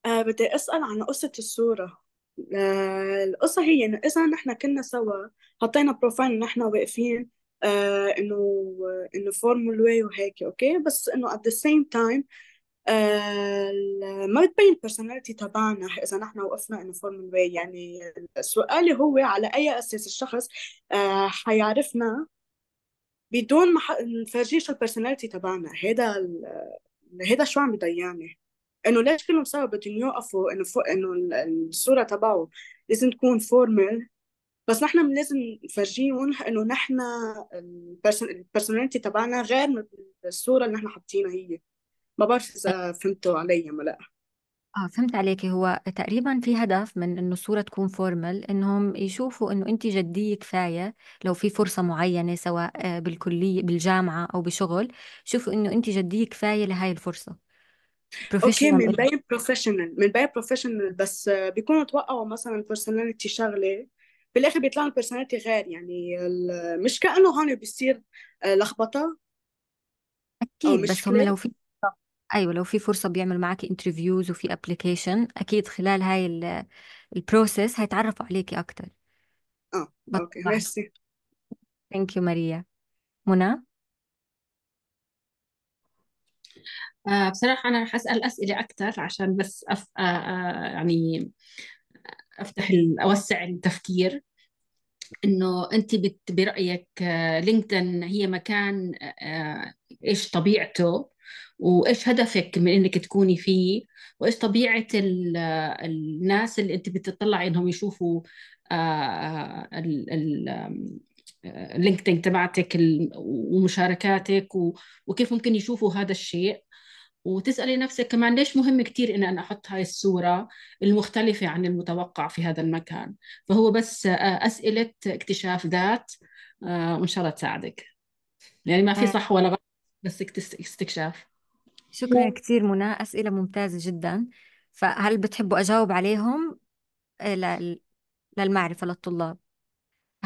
أه بدي أسأل عن قصة الصورة آه، القصة هي إنه إذا نحن كنا سوا حطينا بروفايل نحن واقفين آه، انه انه فورمول واي وهيك اوكي بس انه ات the same time ما بتبين البرسوناليتي تبعنا اذا نحن وقفنا انه فورمول واي يعني سؤالي هو على اي اساس الشخص uh, حيعرفنا بدون ما نفرجيه شو البرسوناليتي تبعنا هذا هذا شو عم بضيعني انه ليش كلهم صاروا بدهم يوقفوا انه انه الصوره تبعه لازم تكون فورمال بس نحن لازم نفرجيهم انه نحن البرسوناليتي تبعنا غير الصوره اللي نحن حاطينها هي ما بعرف اذا فهمتوا علي ولا لا اه فهمت عليكي هو تقريبا في هدف من انه الصوره تكون فورمال انهم يشوفوا انه انت جديه كفايه لو في فرصه معينه سواء آه، بالكليه بالجامعه او بشغل شوفوا انه انت جديه كفايه لهي الفرصه اوكي من باين بروفيشنال من باين بروفيشنال بس بيكونوا توقعوا مثلا بيرسوناليتي شغله بالاخر بيطلع لهم بيرسوناليتي غير يعني مش كانه هون بيصير آه، لخبطه اكيد بس هم لو في ايوه لو في فرصه بيعمل معك انترفيوز وفي ابلكيشن اكيد خلال هاي البروسيس هيتعرفوا عليكي اكثر اه اوكي ميرسي ثانك يو ماريا منى آه، بصراحة أنا رح أسأل أسئلة أكثر عشان بس أف... آه، يعني افتح اوسع التفكير انه انت برايك آه، لينكدين هي مكان آه، آه، ايش طبيعته وايش هدفك من انك تكوني فيه وايش طبيعه الناس اللي انت بتطلعي انهم يشوفوا اللينكدين تبعتك ومشاركاتك وكيف ممكن يشوفوا هذا الشيء وتسألي نفسك كمان ليش مهم كتير إن أنا أحط هاي الصورة المختلفة عن المتوقع في هذا المكان فهو بس آه، أسئلة اكتشاف ذات آه، وإن شاء الله تساعدك يعني ما في آه. صح ولا غلط بس استكشاف شكرا كثير منى أسئلة ممتازة جدا فهل بتحبوا أجاوب عليهم للمعرفة للطلاب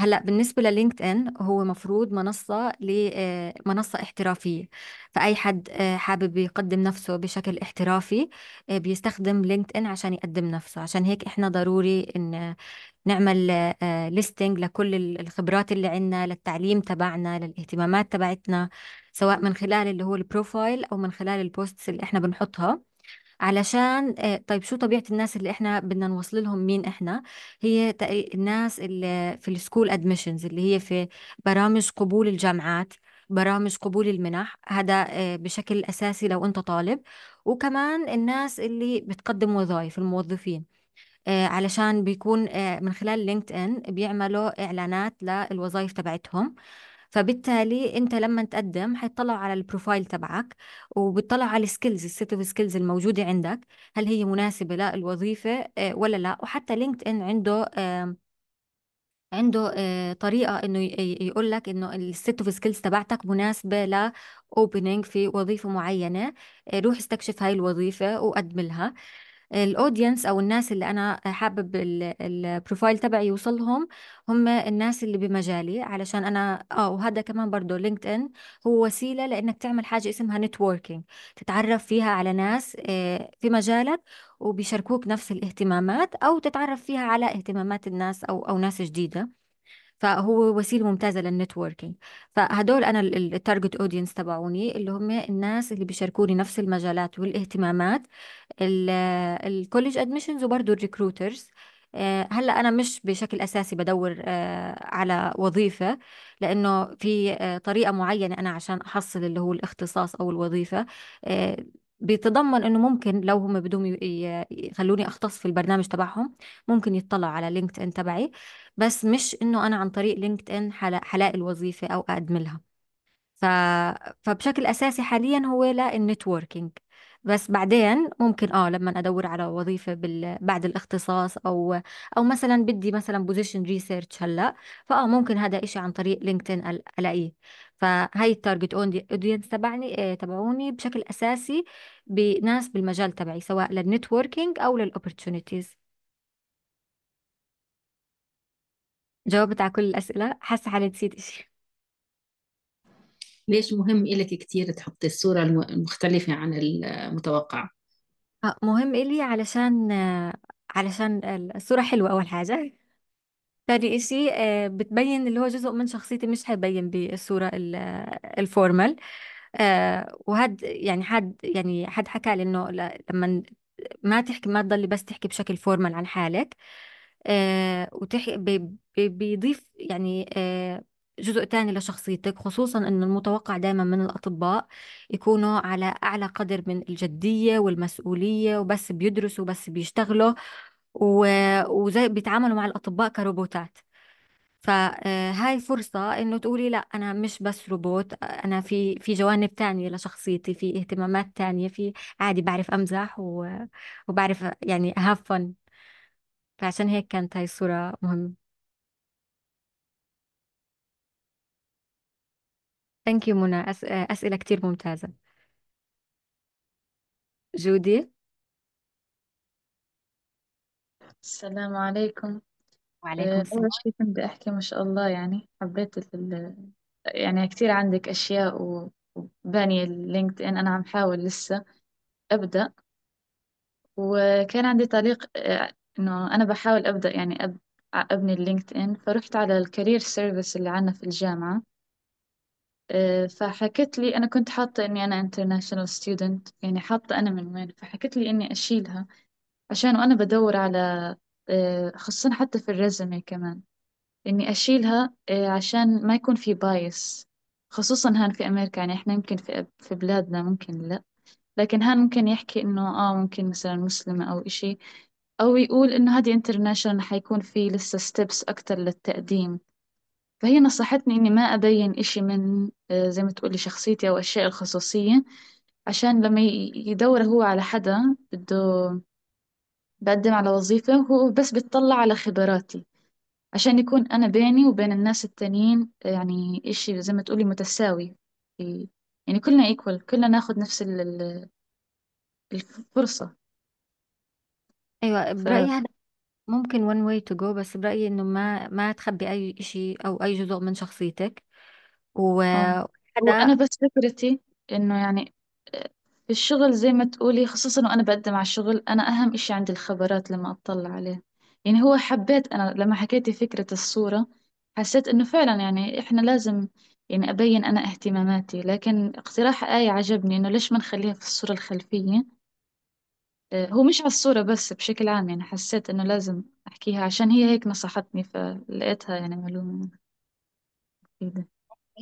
هلا بالنسبة للينكد ان هو مفروض منصة ل آه، منصة احترافية فأي حد آه، حابب يقدم نفسه بشكل احترافي آه، بيستخدم لينكد ان عشان يقدم نفسه عشان هيك احنا ضروري ان نعمل ليستنج لكل الخبرات اللي عندنا للتعليم تبعنا للاهتمامات تبعتنا سواء من خلال اللي هو البروفايل أو من خلال البوستس اللي احنا بنحطها علشان آه، طيب شو طبيعة الناس اللي احنا بدنا نوصل لهم مين احنا هي الناس اللي في السكول ادميشنز اللي هي في برامج قبول الجامعات برامج قبول المنح هذا آه، بشكل أساسي لو أنت طالب وكمان الناس اللي بتقدم وظائف الموظفين آه، علشان بيكون من خلال لينكد ان بيعملوا اعلانات للوظائف تبعتهم فبالتالي انت لما تقدم حيطلعوا على البروفايل تبعك وبيطلعوا على السكيلز الست اوف سكيلز الموجوده عندك هل هي مناسبه للوظيفه آه، ولا لا وحتى لينكد ان عنده آه، عنده آه، طريقه انه يقول لك انه الست اوف سكيلز تبعتك مناسبه ل اوبننج في وظيفه معينه روح استكشف هاي الوظيفه وقدم لها الاودينس او الناس اللي انا حابب البروفايل تبعي يوصلهم هم الناس اللي بمجالي علشان انا اه وهذا كمان برضه لينكد ان هو وسيله لانك تعمل حاجه اسمها نتوركينج تتعرف فيها على ناس آه، في مجالك وبيشاركوك نفس الاهتمامات او تتعرف فيها على اهتمامات الناس او او ناس جديده فهو وسيله ممتازه للنتوركينج فهدول انا التارجت اودينس تبعوني اللي هم الناس اللي بيشاركوني نفس المجالات والاهتمامات الكوليج ادمشنز وبرضه الريكروترز آه، هلا انا مش بشكل اساسي بدور آه، على وظيفه لانه في آه، طريقه معينه انا عشان احصل اللي هو الاختصاص او الوظيفه بيتضمن انه ممكن لو هم بدهم يخلوني اختص في البرنامج تبعهم ممكن يطلعوا على لينكد ان تبعي بس مش انه انا عن طريق لينكد ان حلاقي الوظيفه او اقدم لها ف... فبشكل اساسي حاليا هو لا النتوركينج بس بعدين ممكن اه لما ادور على وظيفه بال... بعد الاختصاص او او مثلا بدي مثلا بوزيشن ريسيرش هلا فاه ممكن هذا إشي عن طريق لينكدين الاقيه فهاي التارجت اودينس تبعني آه، تبعوني بشكل اساسي بناس بالمجال تبعي سواء للنتوركينج او للاوبرتونيتيز جاوبت على كل الاسئله حاسه حالي نسيت شيء ليش مهم إلك كتير تحطي الصورة المختلفة عن المتوقع آه، مهم إلي علشان آه، علشان الصورة حلوة أول حاجة تاني اشي آه، بتبين اللي هو جزء من شخصيتي مش حيبين بالصورة الفورمال آه، وهاد يعني حد يعني حد حكى لي انه لما ما تحكي ما تضلي بس تحكي بشكل فورمال عن حالك آه، وتحكي بيضيف يعني جزء تاني لشخصيتك خصوصا انه المتوقع دائما من الاطباء يكونوا على اعلى قدر من الجدية والمسؤولية وبس بيدرسوا وبس بيشتغلوا وزي بيتعاملوا مع الأطباء كروبوتات فهاي آه، فرصة إنه تقولي لا أنا مش بس روبوت أنا في في جوانب تانية لشخصيتي في اهتمامات تانية في عادي بعرف أمزح وبعرف يعني هاف فن فعشان هيك كانت هاي الصورة مهمة ثانك يو منى آه، أسئلة كتير ممتازة جودي السلام عليكم وعليكم آه، السلام أول شيء كنت بدي أحكي ما شاء الله يعني حبيت يعني كتير عندك أشياء وبانية اللينكد إن أنا عم حاول لسه أبدأ وكان عندي تعليق آه، إنه أنا بحاول أبدأ يعني أب... أبني اللينكد إن فرحت على الكارير سيرفيس اللي عنا في الجامعة آه، فحكت لي أنا كنت حاطة إني أنا international student يعني حاطة أنا من وين فحكت لي إني أشيلها عشان وأنا بدور على آه، خصوصا حتى في الرزمة كمان إني أشيلها آه، عشان ما يكون في بايس خصوصا هان في أمريكا يعني إحنا يمكن في في بلادنا ممكن لأ لكن هان ممكن يحكي إنه آه ممكن مثلا مسلمة أو إشي أو يقول إنه هذه انترناشونال حيكون في لسه ستيبس أكتر للتقديم فهي نصحتني إني ما أبين إشي من آه، زي ما تقولي شخصيتي أو أشياء الخصوصية عشان لما يدور هو على حدا بده بقدم على وظيفة وهو بس بتطلع على خبراتي عشان يكون أنا بيني وبين الناس التانيين يعني إشي زي ما تقولي متساوي يعني كلنا ايكوال كلنا ناخد نفس ال- الفرصة ايوه ف برأيي هذا ممكن one way to go بس برأيي انه ما ما تخبي اي شيء او اي جزء من شخصيتك اه وأنا أنا بس فكرتي إنه يعني الشغل زي ما تقولي خصوصا وأنا بقدم على الشغل أنا أهم إشي عندي الخبرات لما أطلع عليه يعني هو حبيت أنا لما حكيتي فكرة الصورة حسيت إنه فعلا يعني إحنا لازم يعني أبين أنا اهتماماتي لكن اقتراح آية عجبني إنه ليش ما نخليها في الصورة الخلفية آه، هو مش على الصورة بس بشكل عام يعني حسيت إنه لازم أحكيها عشان هي هيك نصحتني فلقيتها يعني معلومة مفيدة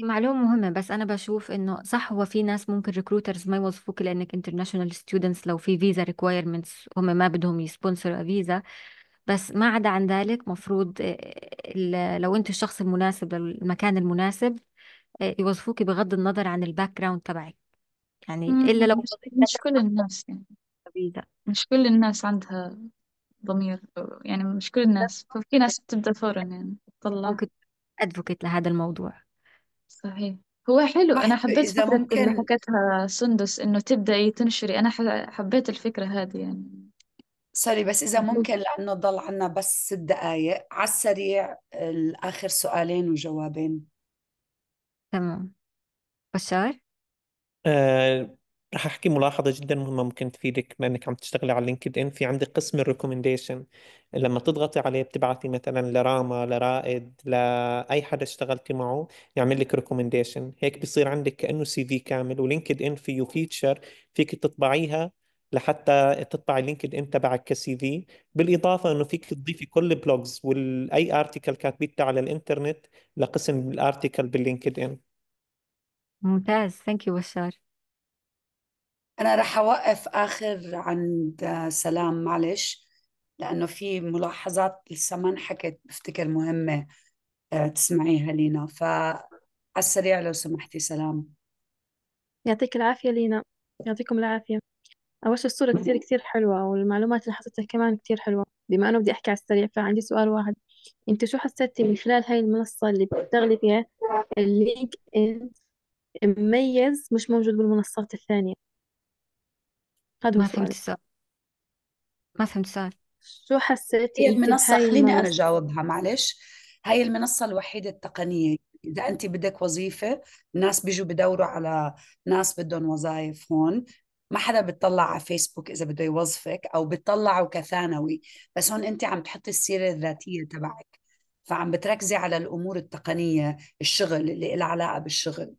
معلومة مهمة بس أنا بشوف إنه صح هو في ناس ممكن ريكروترز ما يوظفوك لأنك انترناشونال ستودنتس لو في فيزا ريكوايرمنتس هم ما بدهم يسبونسروا فيزا بس ما عدا عن ذلك مفروض آه، لو أنت الشخص المناسب للمكان المناسب آه، يوظفوك بغض النظر عن الباك جراوند تبعك يعني إلا لو مش مش كل الناس يعني فيزا مش كل الناس عندها ضمير يعني مش كل الناس ففي ناس بتبدأ فورا يعني تطلع ممكن أدفوكيت لهذا الموضوع صحيح هو حلو أنا حبيت إذا فكرة اللي حكتها سندس إنه تبدأي تنشري أنا حبيت الفكرة هذه يعني سوري بس إذا ممكن لأنه ضل عنا بس ست دقايق على السريع الآخر سؤالين وجوابين تمام بشار راح احكي ملاحظه جدا مهمه ممكن تفيدك بما انك عم تشتغلي على لينكد ان في عندك قسم الريكومنديشن لما تضغطي عليه بتبعثي مثلا لراما لرائد لاي حدا اشتغلتي معه يعمل لك ريكومنديشن هيك بصير عندك كانه سي في كامل ولينكد ان فيه فيتشر فيك تطبعيها لحتى تطبع اللينكد ان تبعك كسي في بالاضافه انه فيك تضيفي كل البلوجز واي ارتكل كاتبته على الانترنت لقسم الارتكل باللينكد ان ممتاز ثانك يو بشار أنا رح أوقف آخر عند سلام معلش لأنه في ملاحظات لسه ما انحكت بفتكر مهمة آه، تسمعيها لينا فعلى السريع لو سمحتي سلام يعطيك العافية لينا يعطيكم العافية أول شي الصورة كثير كثير حلوة والمعلومات اللي حطيتها كمان كثير حلوة بما أنه بدي أحكي على السريع فعندي سؤال واحد أنت شو حسيتي من خلال هاي المنصة اللي بتشتغلي فيها اللينك إن مميز مش موجود بالمنصات الثانية هذا هو ما فهمت السؤال ما فهمت السؤال شو حسيتي هي انت المنصة بهاي خليني أنا المنصة جاوبها معلش هاي المنصة الوحيدة التقنية إذا أنت بدك وظيفة الناس بيجوا بدوروا على ناس بدهم وظائف هون ما حدا بتطلع على فيسبوك إذا بده يوظفك أو بتطلعوا كثانوي بس هون أنت عم تحطي السيرة الذاتية تبعك فعم بتركزي على الأمور التقنية الشغل اللي لها علاقة بالشغل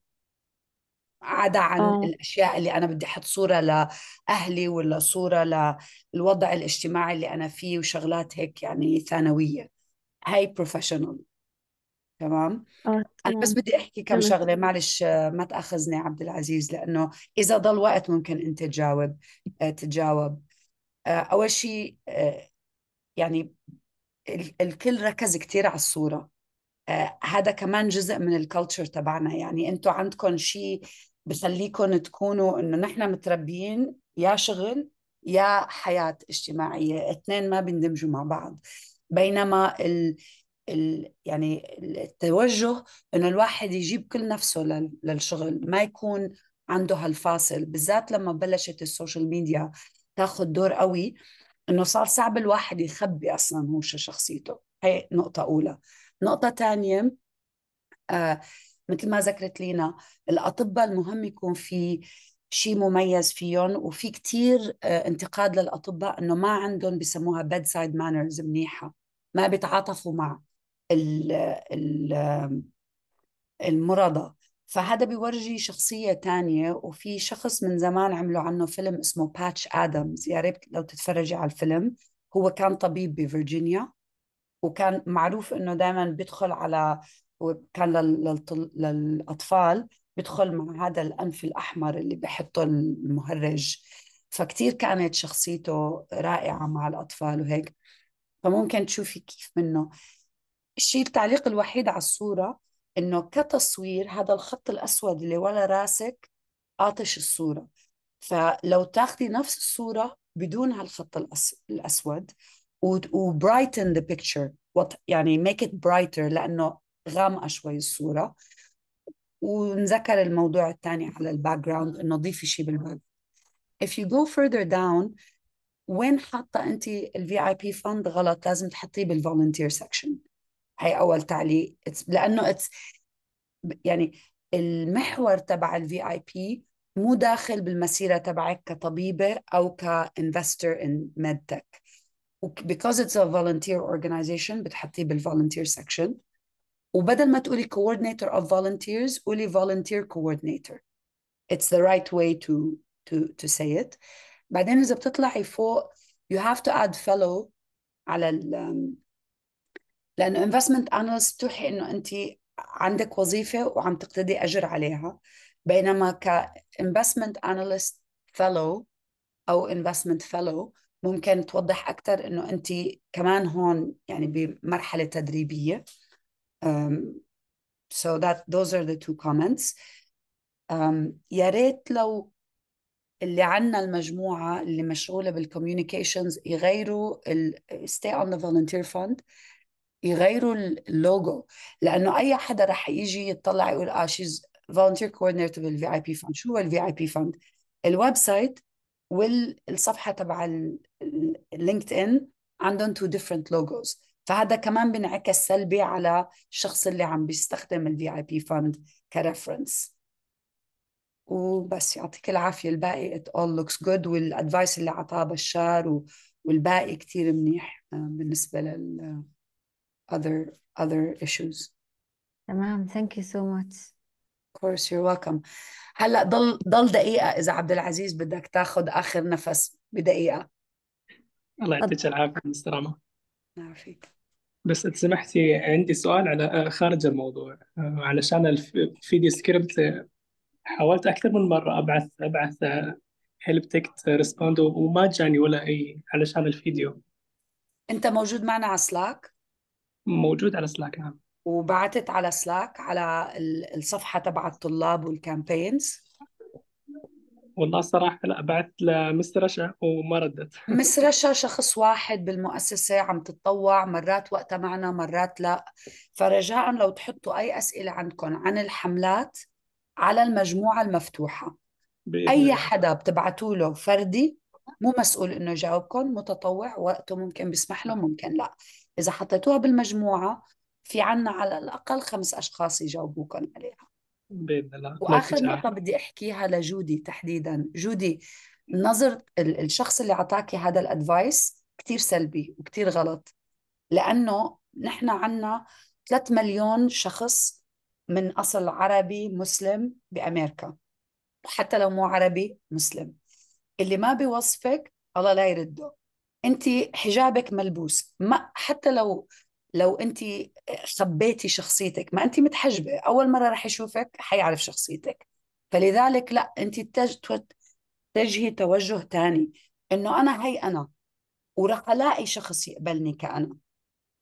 عدا عن آه. الاشياء اللي انا بدي احط صوره لاهلي ولا صوره للوضع الاجتماعي اللي انا فيه وشغلات هيك يعني ثانويه هاي بروفيشنال تمام آه. انا بس بدي احكي كم تمام. شغله معلش آه، ما تاخذني عبد العزيز لانه اذا ضل وقت ممكن انت تجاوب آه، تجاوب آه، اول شيء يعني الكل ركز كثير على الصوره هذا كمان جزء من الكالتشر تبعنا يعني انتم عندكم شيء بخليكم تكونوا انه نحن متربيين يا شغل يا حياة اجتماعية اثنين ما بيندمجوا مع بعض بينما ال... ال... يعني التوجه انه الواحد يجيب كل نفسه لل... للشغل ما يكون عنده هالفاصل بالذات لما بلشت السوشيال ميديا تاخذ دور قوي انه صار صعب الواحد يخبي اصلا هو شخصيته هي نقطة أولى نقطة ثانية آه مثل ما ذكرت لينا الاطباء المهم يكون في شيء مميز فيهم وفي كتير آه، انتقاد للاطباء انه ما عندهم بسموها بيد سايد مانرز منيحه ما بيتعاطفوا مع المرضى فهذا بيورجي شخصية تانية وفي شخص من زمان عملوا عنه فيلم اسمه باتش آدمز يا ريت لو تتفرجي على الفيلم هو كان طبيب بفرجينيا وكان معروف انه دائما بيدخل على وكان للأطفال بيدخل مع هذا الأنف الأحمر اللي بحطه المهرج فكتير كانت شخصيته رائعة مع الأطفال وهيك فممكن تشوفي كيف منه الشيء التعليق الوحيد على الصورة إنه كتصوير هذا الخط الأسود اللي ورا راسك قاطش الصورة فلو تاخدي نفس الصورة بدون هالخط الأس... الأسود وبرايتن ذا بيكتشر يعني ميك ات برايتر لأنه غامقه شوي الصوره ونذكر الموضوع الثاني على الباك جراوند انه ضيفي شيء بالباك if you go further down وين حاطه انت الفي اي بي فند غلط لازم تحطيه بالفولنتير سكشن هي اول تعليق لانه it's يعني المحور تبع الفي اي بي مو داخل بالمسيره تبعك كطبيبه او كانفستر ان ميد تك because it's a volunteer organization بتحطيه بالفولنتير سكشن وبدل ما تقولي coordinator of volunteers قولي volunteer coordinator it's the right way to to to say it بعدين إذا بتطلعي فوق you have to add fellow على ال لأنه investment analyst توحي إنه أنت عندك وظيفة وعم تقتدي أجر عليها بينما ك investment analyst fellow أو investment fellow ممكن توضح أكثر إنه أنت كمان هون يعني بمرحلة تدريبية um, so that those are the two comments um, يا ريت لو اللي عنا المجموعة اللي مشغولة communications يغيروا ال stay on the volunteer fund يغيروا اللوجو لأنه أي حدا رح يجي يطلع يقول آه she's volunteer coordinator بالفي اي بي فند شو هو الفي اي بي فند الويب سايت والصفحة تبع اللينكد ان عندهم تو ديفرنت لوجوز فهذا كمان بينعكس سلبي على الشخص اللي عم بيستخدم الفي اي بي فند كرفرنس وبس يعطيك العافيه الباقي it all looks good والادفايس اللي عطاه بشار والباقي كثير منيح آه، بالنسبه لل other other issues تمام ثانك يو سو ماتش course you're welcome هلا ضل ضل دقيقة إذا عبد العزيز بدك تاخذ آخر نفس بدقيقة الله يعطيك العافية مستر ما يعافيك بس إذا سمحتي عندي سؤال على آه، خارج الموضوع آه، علشان الفيديو سكريبت آه، حاولت أكثر من مرة أبعث أبعث هيلب تكت ريسبوند وما جاني ولا أي علشان الفيديو أنت موجود معنا على سلاك؟ موجود على سلاك نعم وبعتت على سلاك على الصفحة تبع الطلاب والكامبينز والله صراحة لا بعت لمس رشا وما ردت [laughs] مس رشا شخص واحد بالمؤسسة عم تتطوع مرات وقتها معنا مرات لا فرجاء لو تحطوا أي أسئلة عندكم عن الحملات على المجموعة المفتوحة أي حدا بتبعتوا له فردي مو مسؤول انه يجاوبكم متطوع وقته ممكن بيسمح له ممكن لا اذا حطيتوها بالمجموعه في عنا على الاقل خمس اشخاص يجاوبوكم عليها باذن الله واخر نقطه بدي احكيها لجودي تحديدا جودي نظر الشخص اللي اعطاكي هذا الادفايس كثير سلبي وكثير غلط لانه نحن عندنا 3 مليون شخص من اصل عربي مسلم بامريكا حتى لو مو عربي مسلم اللي ما بيوصفك الله لا يرده انت حجابك ملبوس ما حتى لو لو انت خبيتي شخصيتك ما انت متحجبه اول مره رح يشوفك حيعرف شخصيتك فلذلك لا انت تجهي توجه ثاني انه انا هي انا ورح الاقي شخص يقبلني كأنا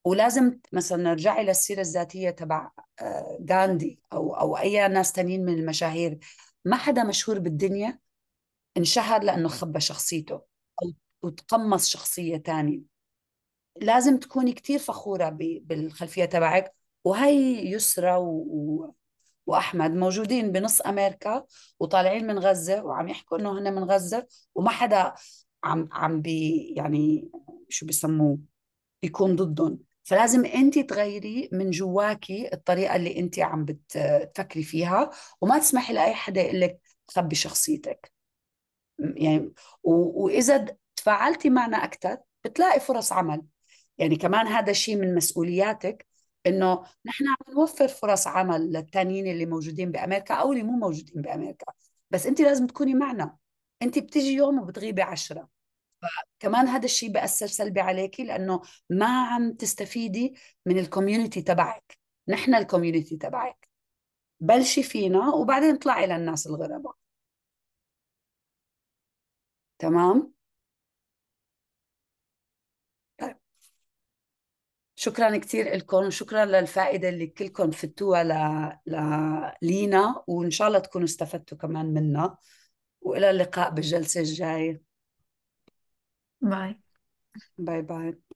ولازم مثلا نرجعي للسيره الذاتيه تبع آه، غاندي او او اي ناس تانيين من المشاهير ما حدا مشهور بالدنيا انشهر لانه خبى شخصيته وتقمص شخصيه ثانيه لازم تكوني كتير فخورة بالخلفية تبعك وهي يسرى و... واحمد موجودين بنص امريكا وطالعين من غزه وعم يحكوا انه هن من غزه وما حدا عم عم بي يعني شو بيسموه يكون ضدهم فلازم انت تغيري من جواكي الطريقه اللي انت عم بتفكري فيها وما تسمحي لاي حدا يقول لك خبي شخصيتك يعني و... واذا تفاعلتي معنا اكثر بتلاقي فرص عمل يعني كمان هذا الشيء من مسؤولياتك انه نحن عم نوفر فرص عمل للتانيين اللي موجودين بامريكا او اللي مو موجودين بامريكا بس انت لازم تكوني معنا انت بتجي يوم وبتغيبي عشرة فكمان هذا الشيء بأثر سلبي عليكي لانه ما عم تستفيدي من الكوميونتي تبعك نحن الكوميونتي تبعك بلشي فينا وبعدين اطلعي للناس الغرباء تمام شكرا كثير لكم وشكرا للفائده اللي كلكم فتوها ل... ل... لينا وان شاء الله تكونوا استفدتوا كمان منا والى اللقاء بالجلسه الجايه باي باي باي